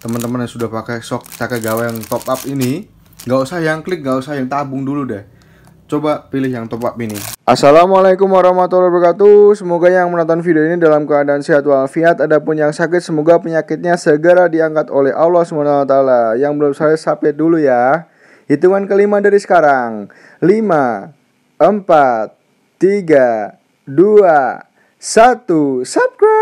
teman-teman yang sudah pakai sok Sakagawa yang top up ini nggak usah yang klik nggak usah yang tabung dulu deh coba pilih yang top up ini Assalamualaikum warahmatullahi wabarakatuh semoga yang menonton video ini dalam keadaan sehat walafiat adapun yang sakit semoga penyakitnya segera diangkat oleh Allah SWT yang belum saya subscribe dulu ya hitungan kelima dari sekarang Lima, empat, tiga, dua, satu. subscribe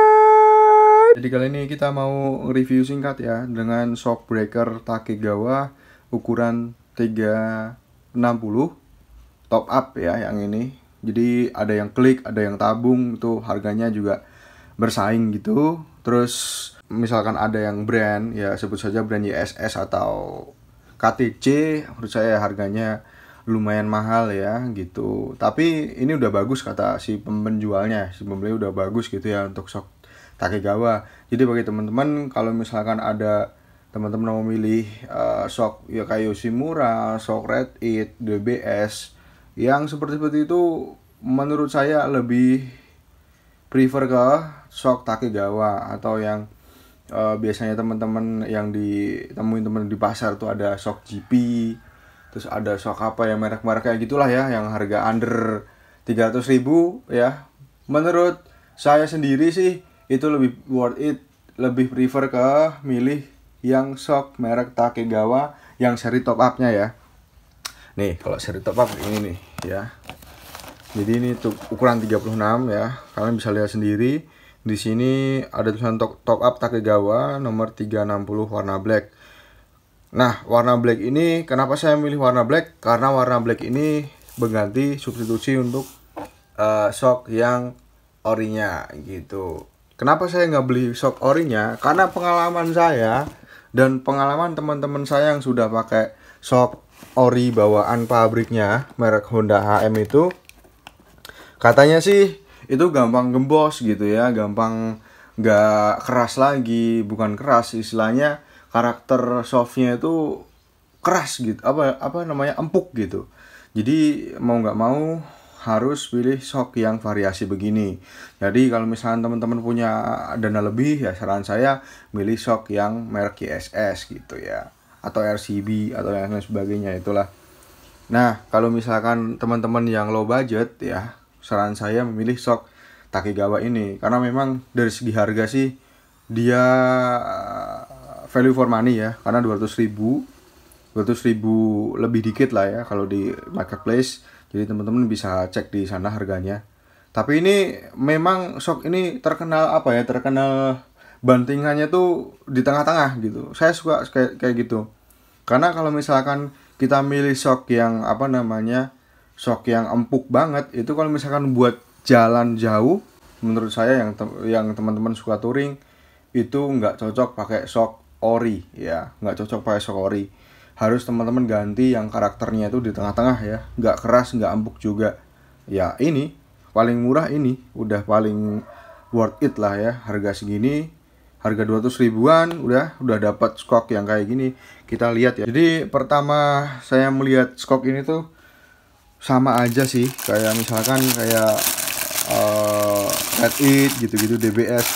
jadi kali ini kita mau review singkat ya dengan shock breaker Takegawa ukuran 360 top up ya yang ini. Jadi ada yang klik, ada yang tabung itu harganya juga bersaing gitu. Terus misalkan ada yang brand ya sebut saja brand YSS atau KTC menurut saya harganya lumayan mahal ya gitu tapi ini udah bagus kata si penjualnya si pembeli udah bagus gitu ya untuk shock Takegawa. Jadi bagi teman-teman kalau misalkan ada teman-teman mau milih uh, eh, sok ya kayak Yoshimura, sok Red It, DBS yang seperti seperti itu menurut saya lebih prefer ke sok Takegawa atau yang uh, biasanya teman-teman yang ditemuin teman di pasar tuh ada sok GP terus ada sok apa ya merek-merek kayak gitulah ya yang harga under 300 ribu ya menurut saya sendiri sih itu lebih worth it lebih prefer ke milih yang sok merek Takegawa yang seri top upnya ya nih kalau seri top up ini nih ya jadi ini tuh ukuran 36 ya kalian bisa lihat sendiri di sini ada tulisan top, top up Takegawa nomor 360 warna black nah warna black ini kenapa saya milih warna black karena warna black ini mengganti substitusi untuk uh, sok yang orinya gitu Kenapa saya nggak beli shock orinya? Karena pengalaman saya dan pengalaman teman-teman saya yang sudah pakai shock ori bawaan pabriknya merek Honda HM itu katanya sih itu gampang gembos gitu ya, gampang nggak keras lagi, bukan keras istilahnya karakter softnya itu keras gitu, apa apa namanya empuk gitu. Jadi mau nggak mau harus pilih sok yang variasi begini. Jadi kalau misalnya teman-teman punya dana lebih ya saran saya milih sok yang merek ISS gitu ya atau RCB atau yang lain sebagainya itulah. Nah, kalau misalkan teman-teman yang low budget ya, saran saya memilih sok Takigawa ini karena memang dari segi harga sih dia value for money ya, karena 200.000 200.000 lebih dikit lah ya kalau di marketplace jadi teman-teman bisa cek di sana harganya. Tapi ini memang shock ini terkenal apa ya? Terkenal bantingannya tuh di tengah-tengah gitu. Saya suka kayak kayak gitu. Karena kalau misalkan kita milih shock yang apa namanya? shock yang empuk banget itu kalau misalkan buat jalan jauh menurut saya yang te yang teman-teman suka touring itu nggak cocok pakai shock ori ya nggak cocok pakai shock ori harus teman-teman ganti yang karakternya itu di tengah-tengah ya nggak keras nggak empuk juga ya ini paling murah ini udah paling worth it lah ya harga segini harga 200 ribuan udah udah dapat skok yang kayak gini kita lihat ya jadi pertama saya melihat skok ini tuh sama aja sih kayak misalkan kayak uh, Red It gitu-gitu DBS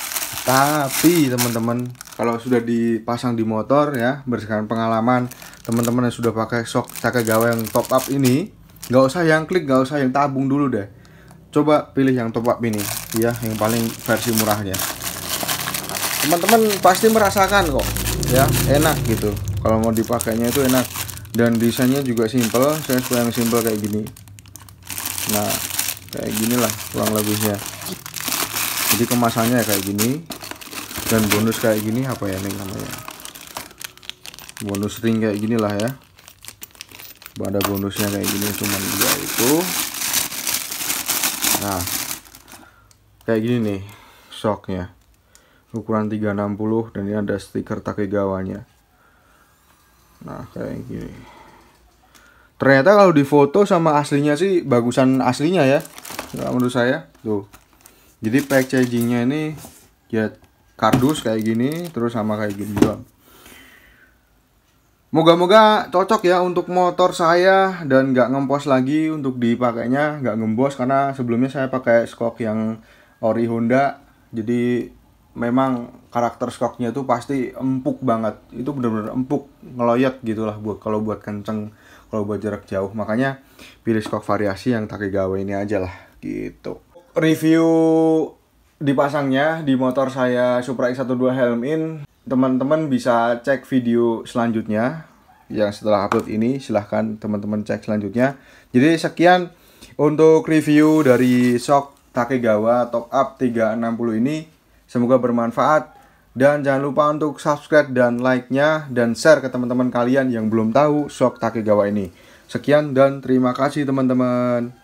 tapi teman-teman kalau sudah dipasang di motor ya berdasarkan pengalaman teman-teman yang sudah pakai sok gawai yang top up ini nggak usah yang klik nggak usah yang tabung dulu deh coba pilih yang top up ini ya yang paling versi murahnya teman-teman pasti merasakan kok ya enak gitu kalau mau dipakainya itu enak dan desainnya juga simple saya suka yang simple kayak gini nah kayak gini lah kurang lebihnya jadi kemasannya kayak gini dan bonus kayak gini apa ya ini namanya bonus ring kayak gini lah ya ada bonusnya kayak gini cuma dua itu nah kayak gini nih shocknya ukuran 360 dan ini ada stiker takegawanya nah kayak gini ternyata kalau di foto sama aslinya sih bagusan aslinya ya menurut saya tuh jadi packagingnya ini ya kardus kayak gini terus sama kayak gini doang Moga-moga cocok ya untuk motor saya dan nggak ngempos lagi untuk dipakainya, nggak ngembos karena sebelumnya saya pakai skok yang ori Honda. Jadi memang karakter skoknya itu pasti empuk banget. Itu benar-benar empuk, ngeloyot gitulah buat kalau buat kenceng, kalau buat jarak jauh. Makanya pilih skok variasi yang Takigawa ini aja lah gitu. Review dipasangnya di motor saya Supra X12 Helm In teman-teman bisa cek video selanjutnya yang setelah upload ini silahkan teman-teman cek selanjutnya jadi sekian untuk review dari Shock Takegawa Top Up 360 ini semoga bermanfaat dan jangan lupa untuk subscribe dan like-nya dan share ke teman-teman kalian yang belum tahu Shock Takegawa ini sekian dan terima kasih teman-teman